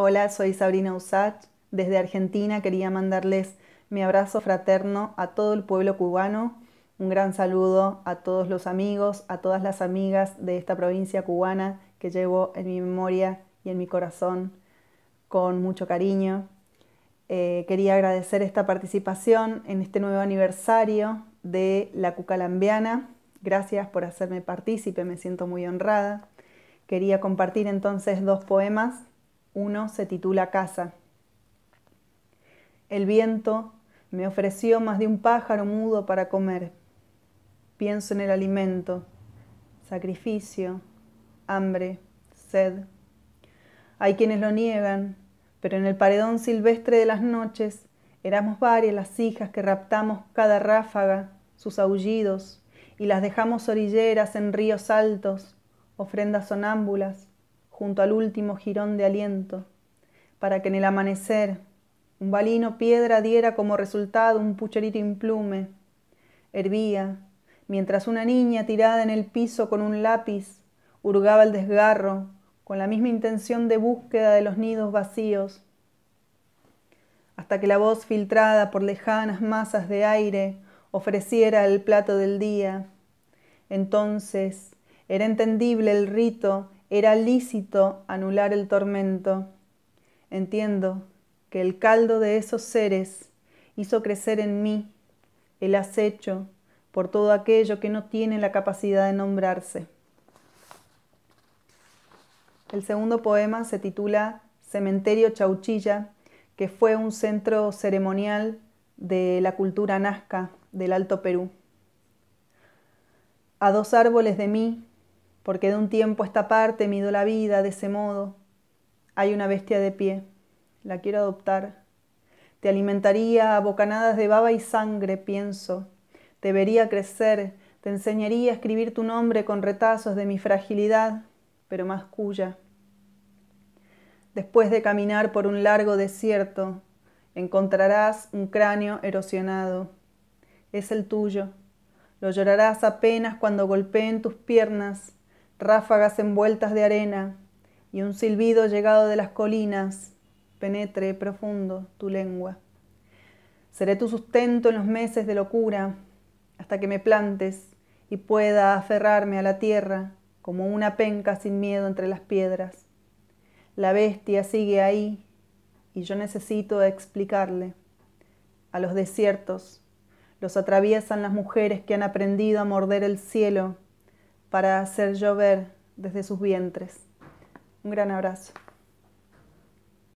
Hola, soy Sabrina Usach. Desde Argentina quería mandarles mi abrazo fraterno a todo el pueblo cubano. Un gran saludo a todos los amigos, a todas las amigas de esta provincia cubana que llevo en mi memoria y en mi corazón con mucho cariño. Eh, quería agradecer esta participación en este nuevo aniversario de la Cucalambiana. Gracias por hacerme partícipe, me siento muy honrada. Quería compartir entonces dos poemas uno se titula Casa. El viento me ofreció más de un pájaro mudo para comer. Pienso en el alimento, sacrificio, hambre, sed. Hay quienes lo niegan, pero en el paredón silvestre de las noches éramos varias las hijas que raptamos cada ráfaga, sus aullidos, y las dejamos orilleras en ríos altos, ofrendas sonámbulas, junto al último jirón de aliento, para que en el amanecer un balino piedra diera como resultado un pucherito implume. Hervía, mientras una niña tirada en el piso con un lápiz hurgaba el desgarro con la misma intención de búsqueda de los nidos vacíos, hasta que la voz filtrada por lejanas masas de aire ofreciera el plato del día. Entonces era entendible el rito era lícito anular el tormento. Entiendo que el caldo de esos seres hizo crecer en mí el acecho por todo aquello que no tiene la capacidad de nombrarse. El segundo poema se titula Cementerio Chauchilla, que fue un centro ceremonial de la cultura nazca del Alto Perú. A dos árboles de mí porque de un tiempo a esta parte mido la vida de ese modo. Hay una bestia de pie, la quiero adoptar. Te alimentaría a bocanadas de baba y sangre, pienso. Te vería crecer, te enseñaría a escribir tu nombre con retazos de mi fragilidad, pero más cuya. Después de caminar por un largo desierto, encontrarás un cráneo erosionado. Es el tuyo. Lo llorarás apenas cuando golpeen tus piernas ráfagas envueltas de arena y un silbido llegado de las colinas penetre profundo tu lengua. Seré tu sustento en los meses de locura hasta que me plantes y pueda aferrarme a la tierra como una penca sin miedo entre las piedras. La bestia sigue ahí y yo necesito explicarle. A los desiertos los atraviesan las mujeres que han aprendido a morder el cielo para hacer llover desde sus vientres. Un gran abrazo.